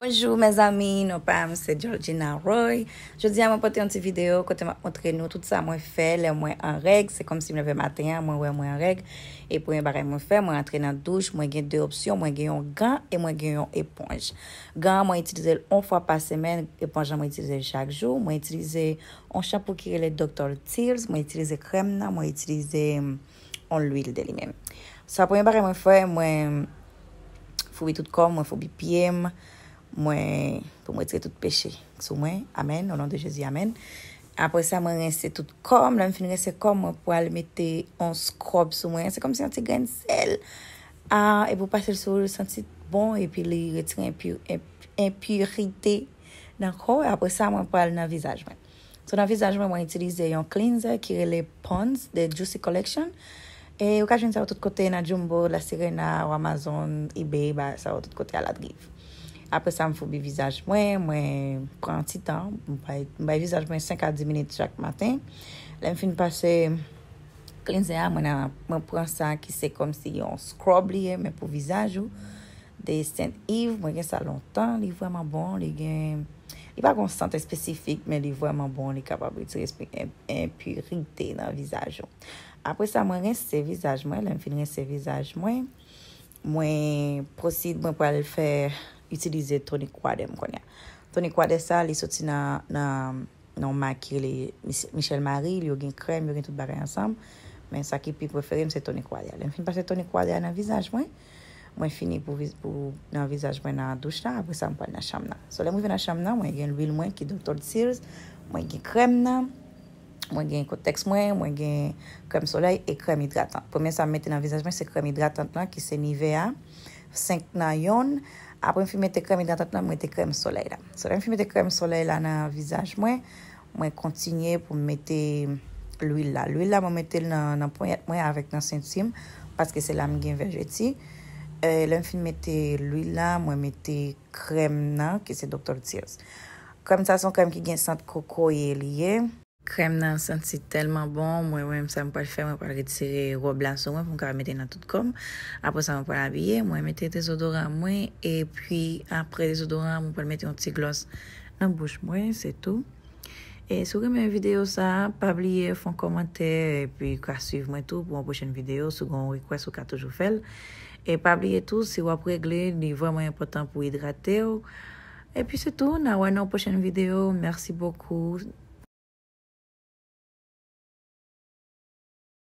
Bonjou men zami, nou pam, se Georgina Roy. Jodi a mwen pote yon ti video, kote mwen montre nou, tout sa mwen fe, lè mwen anreg, se kom si mneve matenyan, mwen wè mwen anreg. E pwenye bare mwen fe, mwen atre nan douche, mwen gen dè opsyon, mwen gen yon gan, e mwen gen yon eponj. Gan mwen itilize l'on fwa pa semen, eponjan mwen itilize l chak jou, mwen itilize an chapou ki rele Dr. Tears, mwen itilize krem nan, mwen itilize an euh, l'uil deli men. Sa pwenye bare mwen fe, mwen fwoubi tout kon, mwen fwoubi piye mwen. mwen pou mwen etire tout peche sou mwen, amen, ou nan de Jezi, amen apres sa mwen etire tout kom la m finire se kom mwen pou al mette an skrob sou mwen, se kom si an ti grensel a, ah, e pou pase sou, j senti bon, e pi li retire an pi rite nan kou, apres sa mwen pou al nan vizaj men, so nan vizaj men mwen etilize yon cleanser ki rele pons de Juicy Collection e ou ka jen sa wotout kote na Jumbo, la Serena ou Amazon, Ebay, ba sa wotout kote a la driv apre sa mwen fwobi vizaj mwen, mwen pran ti tan, mwen bay vizaj mwen 5 a 10 minute chak maten, lè mwen fin pase klinze a, mwen pran sa ki se kom si yon scrub liye, mwen pou vizaj ou, de stent iv, mwen gen sa lontan, li vweman bon, li gen, li pa kon sante spesifik, mwen li vweman bon, li kapabou di respire impurite nan vizaj ou. Apre sa mwen ren se vizaj mwen, lè mwen fin ren se vizaj mwen, mwen proside mwen pou al fèr, itilize tonik wade m kon ya. Tonik wade sa li soti nan nan maki li Michel Marie, li yo gen krem, yo gen tout bagay ansam. Men sa ki pi preferim se tonik wade. Len fin pase tonik wade ya nan vizaj mwen, mwen fini pou nan vizaj mwen nan douj la, apre sa mwen pal nan cham nan. Sole mwen ven nan cham nan, mwen gen lwil mwen ki Dr. Sears, mwen gen krem nan, mwen gen kotex mwen, mwen gen krem solei, mwen gen krem hidratant. Premye sa mwen mette nan vizaj mwen se krem hidratant la ki se nivea 5 nan yon, apre m fin mette krem idatat nan, m mette krem soley la. So la m fin mette krem soley la nan vizaj mwen, mwen kontinye pou m mette l'ouil la. L'ouil la mwen mette nan poyat mwen avèk nan sentim, paske se la m gen verjeti. Le m fin mette l'ouil la, mwen mette krem nan, ki se Dr. Tears. Konm sa son konm ki gen sant koko ye liye. Krem nan santi telman bon, mwen wèm sa mwen pa l fè, mwen pa l retire rob lan sou mwen pou mwen ka mète nan tout kom. Apo sa mwen pa l abye, mwen mète desodorant mwen, e pi apre desodorant mwen pa l mète yon ti glos nan bouche mwen, se tou. E souke mwen video sa, pa bliye fon komante, e pi ka suiv mwen tou pou mwen pochene video, sou kon rekwes ou ka toujou fel. E pa bliye tou, si wap regle, ni vwa mwen important pou hidrate yo. E pi se tou, nan wè nan pochene video, mersi bokou.